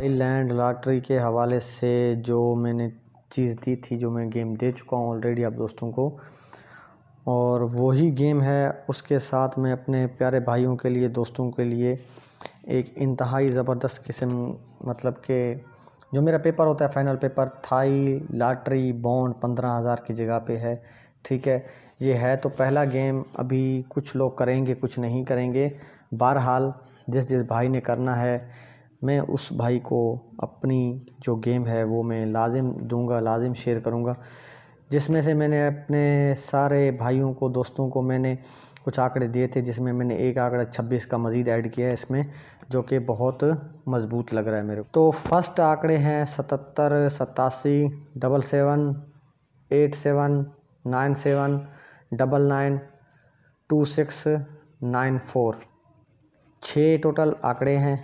भाई land lottery के हवाले से जो मैंने चीज़ दी थी जो मैं गेम दे चुका हूँ ऑलरेडी आप दोस्तों को और वही गेम है उसके साथ मैं अपने प्यारे भाइयों के लिए दोस्तों के लिए एक इंतहाई ज़बरदस्त किस्म मतलब के जो मेरा पेपर होता है final paper Thai lottery bond पंद्रह हज़ार की जगह पे है ठीक है ये है तो पहला गेम अभी कुछ लोग करेंगे कुछ नहीं करेंगे बहरहाल जिस जिस भाई ने करना है मैं उस भाई को अपनी जो गेम है वो मैं लाज़िम दूँगा लाज़िम शेयर करूँगा जिसमें से मैंने अपने सारे भाइयों को दोस्तों को मैंने कुछ आंकड़े दिए थे जिसमें मैंने एक आंकड़ा छब्बीस का मज़ीद ऐड किया है इसमें जो कि बहुत मज़बूत लग रहा है मेरे को तो फर्स्ट आंकड़े हैं सतहत्तर सतासी double seven eight seven nine seven double nine two six nine four छः टोटल आंकड़े हैं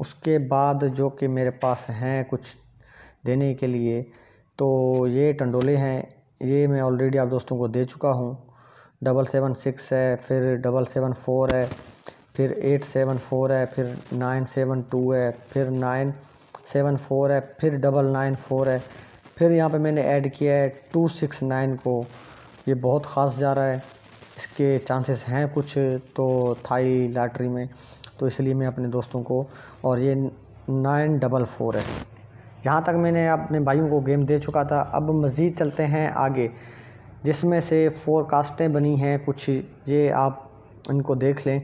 उसके बाद जो कि मेरे पास हैं कुछ देने के लिए तो ये टंडोले हैं ये मैं ऑलरेडी आप दोस्तों को दे चुका हूँ डबल सेवन सिक्स है फिर डबल सेवन फोर है फिर एट सेवन फोर है फिर नाइन सेवन टू है फिर नाइन सेवन फोर है फिर डबल नाइन फोर है फिर यहाँ पे मैंने ऐड किया है टू सिक्स नाइन को ये बहुत ख़ास जा रहा है इसके चांसेस हैं कुछ तो थाई लाटरी में तो इसलिए मैं अपने दोस्तों को और ये नाइन डबल फोर है जहाँ तक मैंने अपने भाइयों को गेम दे चुका था अब मज़ीद चलते हैं आगे जिसमें से फोर कास्टें बनी हैं कुछ ये आप इनको देख लें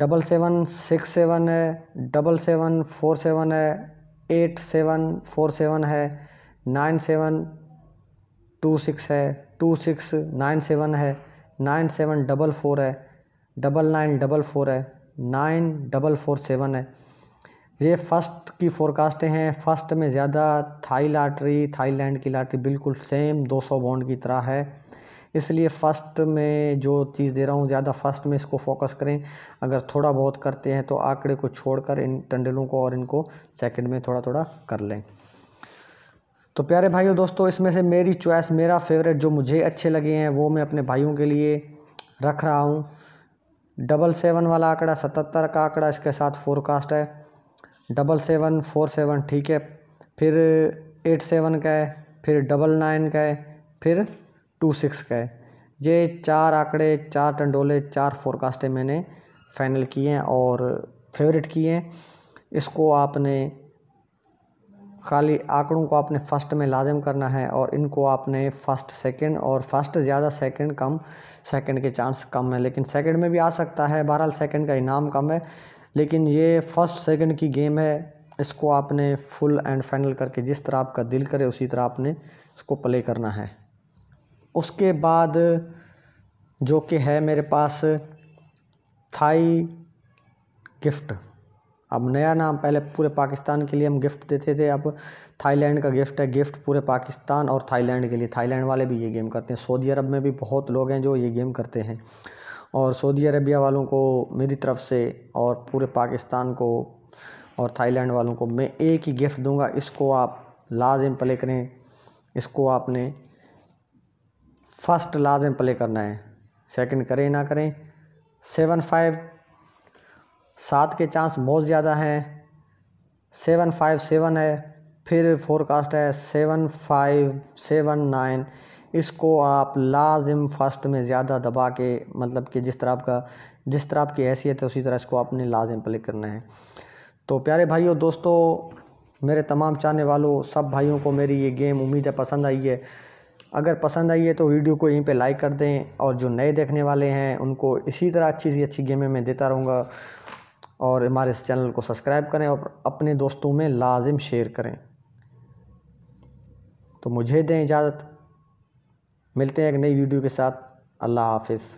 डबल सेवन सिक्स सेवन है डबल सेवन फोर सेवन है एट सेवन फोर सेवन है नाइन सेवन टू सिक्स है टू सिक्स नाइन सेवन है नाइन सेवन डबल फोर है डबल नाइन डबल फोर है नाइन डबल फोर सेवन है ये first की फोरकास्टें हैं फर्स्ट में ज़्यादा थाई लाटरी थाईलैंड की लाटरी बिल्कुल सेम 200 बॉन्ड की तरह है इसलिए फ़र्स्ट में जो चीज़ दे रहा हूँ ज़्यादा फर्स्ट में इसको फोकस करें अगर थोड़ा बहुत करते हैं तो आंकड़े को छोड़कर इन टंडलों को और इनको सेकंड में थोड़ा थोड़ा कर लें तो प्यारे भाइयों दोस्तों इसमें से मेरी चॉइस मेरा फेवरेट जो मुझे अच्छे लगे हैं वो मैं अपने भाइयों के लिए रख रहा हूँ डबल सेवन वाला आंकड़ा सतहत्तर का आंकड़ा इसके साथ फोरकास्ट है डबल सेवन फोर सेवन ठीक है फिर एट सेवन का है फिर डबल नाइन का है फिर टू सिक्स का है ये चार आंकड़े चार टंडोले चार फोरकास्टें मैंने फाइनल किए हैं और फेवरेट किए हैं इसको आपने खाली आंकड़ों को आपने फर्स्ट में लाजम करना है और इनको आपने फर्स्ट सेकंड और फर्स्ट ज़्यादा सेकंड कम सेकंड के चांस कम है लेकिन सेकंड में भी आ सकता है बहरहाल सेकंड का इनाम कम है लेकिन ये फर्स्ट सेकंड की गेम है इसको आपने फुल एंड फाइनल करके जिस तरह आपका दिल करे उसी तरह आपने इसको प्ले करना है उसके बाद जो कि है मेरे पास थाई गिफ्ट अब नया नाम पहले पूरे पाकिस्तान के लिए हम गिफ्ट देते थे अब थाईलैंड का गिफ्ट है गिफ्ट पूरे पाकिस्तान और थाईलैंड के लिए थाईलैंड वाले भी ये गेम करते हैं सऊदी अरब में भी बहुत लोग हैं जो ये गेम करते हैं और सऊदी अरबिया वालों को मेरी तरफ़ से और पूरे पाकिस्तान को और थाईलैंड वालों को मैं एक ही गिफ्ट दूंगा इसको आप लाजिम प्ले करें इसको आपने फ़र्स्ट लाजिम प्ले करना है सेकंड करें ना करें सेवन फाइव सात के चांस बहुत ज़्यादा हैं सेवन फाइव सेवन है फिर फोरकास्ट है सेवन फाइव सेवन नाइन इसको आप लाजिम फर्स्ट में ज़्यादा दबा के मतलब कि जिस तरह आपका जिस तरह आपकी हैसियत है उसी तरह इसको आपने लाजिम क्लिक करना है तो प्यारे भाइयों दोस्तों मेरे तमाम चाहने वालों सब भाइयों को मेरी ये गेम उम्मीद है पसंद आई है अगर पसंद आई है तो वीडियो को यहीं पे लाइक कर दें और जो नए देखने वाले हैं उनको इसी तरह अच्छी सी अच्छी गेमें मैं देता रहूँगा और हमारे इस चैनल को सब्सक्राइब करें और अपने दोस्तों में लाजिम शेयर करें तो मुझे दें इजाज़त मिलते हैं एक नई वीडियो के साथ अल्लाह हाफिज़